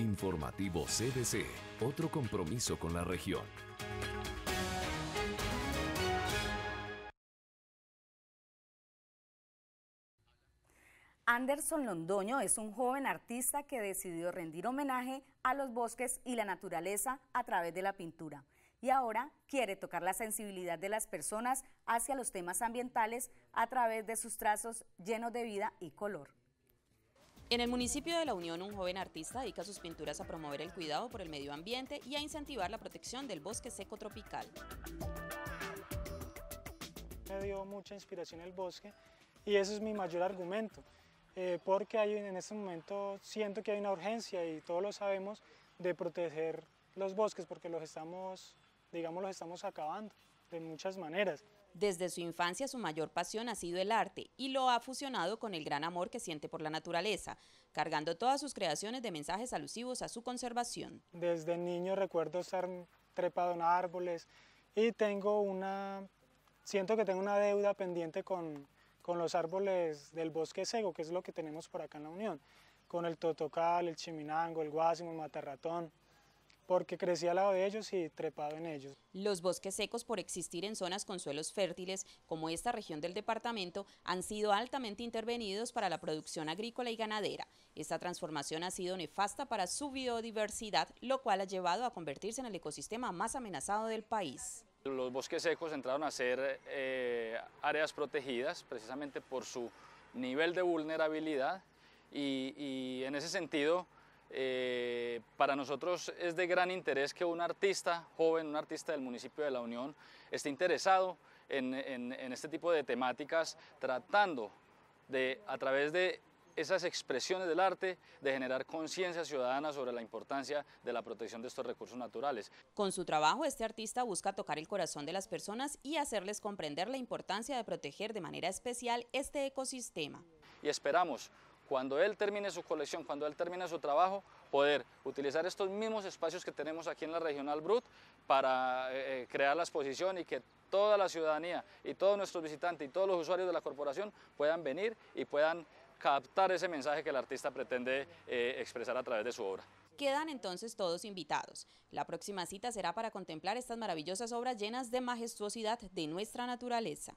Informativo CDC, otro compromiso con la región. Anderson Londoño es un joven artista que decidió rendir homenaje a los bosques y la naturaleza a través de la pintura y ahora quiere tocar la sensibilidad de las personas hacia los temas ambientales a través de sus trazos llenos de vida y color. En el municipio de La Unión, un joven artista dedica sus pinturas a promover el cuidado por el medio ambiente y a incentivar la protección del bosque seco tropical. Me dio mucha inspiración el bosque y ese es mi mayor argumento, eh, porque hay, en este momento siento que hay una urgencia y todos lo sabemos de proteger los bosques porque los estamos, digamos, los estamos acabando de muchas maneras. Desde su infancia su mayor pasión ha sido el arte y lo ha fusionado con el gran amor que siente por la naturaleza, cargando todas sus creaciones de mensajes alusivos a su conservación. Desde niño recuerdo estar trepado en árboles y tengo una, siento que tengo una deuda pendiente con, los árboles del bosque seco, que es lo que tenemos por acá en la Unión, con el totocal, el chiminango, el guásimo, el matarratón porque crecí al lado de ellos y trepado en ellos. Los bosques secos, por existir en zonas con suelos fértiles, como esta región del departamento, han sido altamente intervenidos para la producción agrícola y ganadera. Esta transformación ha sido nefasta para su biodiversidad, lo cual ha llevado a convertirse en el ecosistema más amenazado del país. Los bosques secos entraron a ser eh, áreas protegidas precisamente por su nivel de vulnerabilidad y en ese sentido eh, para nosotros es de gran interés que un artista joven, un artista del municipio de La Unión, esté interesado en, este tipo de temáticas, tratando de, a través de esas expresiones del arte, de generar conciencia ciudadana sobre la importancia de la protección de estos recursos naturales. Con su trabajo, este artista busca tocar el corazón de las personas y hacerles comprender la importancia de proteger de manera especial este ecosistema. Y esperamos cuando él termine su colección, cuando él termine su trabajo, poder utilizar estos mismos espacios que tenemos aquí en la Regional Brut para eh, eh, crear la exposición y que toda la ciudadanía y todos nuestros visitantes y todos los usuarios de la corporación puedan venir y puedan captar ese mensaje que el artista pretende eh, expresar a través de su obra. Quedan entonces todos invitados. La próxima cita será para contemplar estas maravillosas obras llenas de majestuosidad de nuestra naturaleza.